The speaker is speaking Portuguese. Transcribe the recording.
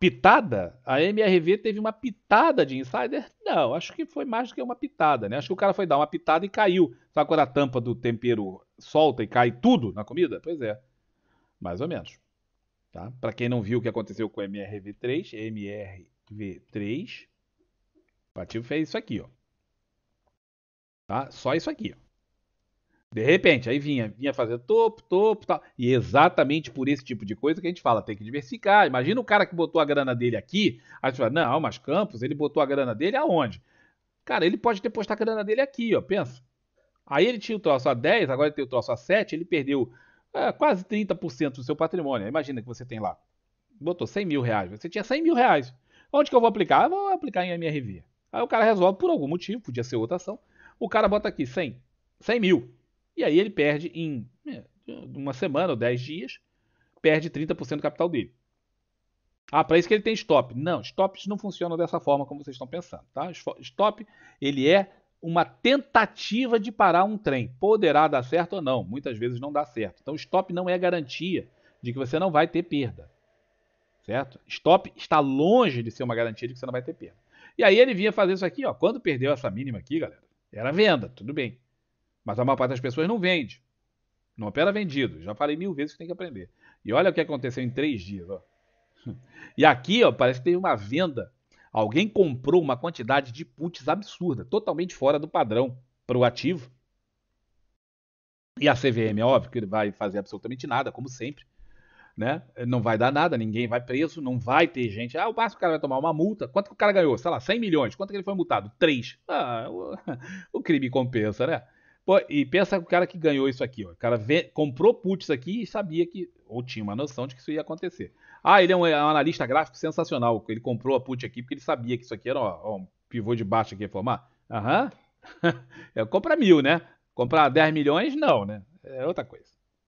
pitada? A MRV teve uma pitada de insider? Não, acho que foi mais do que uma pitada, né? Acho que o cara foi dar uma pitada e caiu. Sabe quando a tampa do tempero solta e cai tudo na comida? Pois é. Mais ou menos. Tá? Para quem não viu o que aconteceu com o MRV3, MRV3, o Patinho fez isso aqui, ó. Tá? Só isso aqui, ó. De repente, aí vinha, vinha fazer topo, topo, tal. E é exatamente por esse tipo de coisa que a gente fala, tem que diversificar. Imagina o cara que botou a grana dele aqui, aí gente fala, não, mas Campos, ele botou a grana dele aonde? Cara, ele pode ter postado a grana dele aqui, ó, pensa. Aí ele tinha o troço a 10, agora ele tem o troço a 7, ele perdeu é, quase 30% do seu patrimônio. Imagina que você tem lá, botou 100 mil reais, você tinha 100 mil reais. Onde que eu vou aplicar? Eu vou aplicar em MRV. Aí o cara resolve, por algum motivo, podia ser outra ação, o cara bota aqui 100, 100 mil. E aí ele perde em é, uma semana ou 10 dias, perde 30% do capital dele. Ah, para isso que ele tem stop. Não, stops não funcionam dessa forma como vocês estão pensando, tá? Stop, ele é uma tentativa de parar um trem. Poderá dar certo ou não, muitas vezes não dá certo. Então, stop não é garantia de que você não vai ter perda, certo? Stop está longe de ser uma garantia de que você não vai ter perda. E aí ele vinha fazer isso aqui, ó. Quando perdeu essa mínima aqui, galera, era venda, tudo bem. Mas a maior parte das pessoas não vende. Não opera vendido. Já falei mil vezes que tem que aprender. E olha o que aconteceu em três dias. Ó. E aqui, ó, parece que teve uma venda. Alguém comprou uma quantidade de puts absurda, totalmente fora do padrão para o ativo. E a CVM, é óbvio, que vai fazer absolutamente nada, como sempre. Né? Não vai dar nada, ninguém vai preso, não vai ter gente. Ah, o máximo o cara vai tomar uma multa. Quanto que o cara ganhou? Sei lá, 100 milhões. Quanto que ele foi multado? 3. Ah, o, o crime compensa, né? Pô, e pensa o cara que ganhou isso aqui, ó. O cara vê, comprou puts aqui e sabia que, ou tinha uma noção de que isso ia acontecer. Ah, ele é um, é um analista gráfico sensacional. Ele comprou a put aqui porque ele sabia que isso aqui era ó, ó, um pivô de baixo aqui formar. Aham. Uhum. compra mil, né? Comprar 10 milhões, não, né? É outra coisa.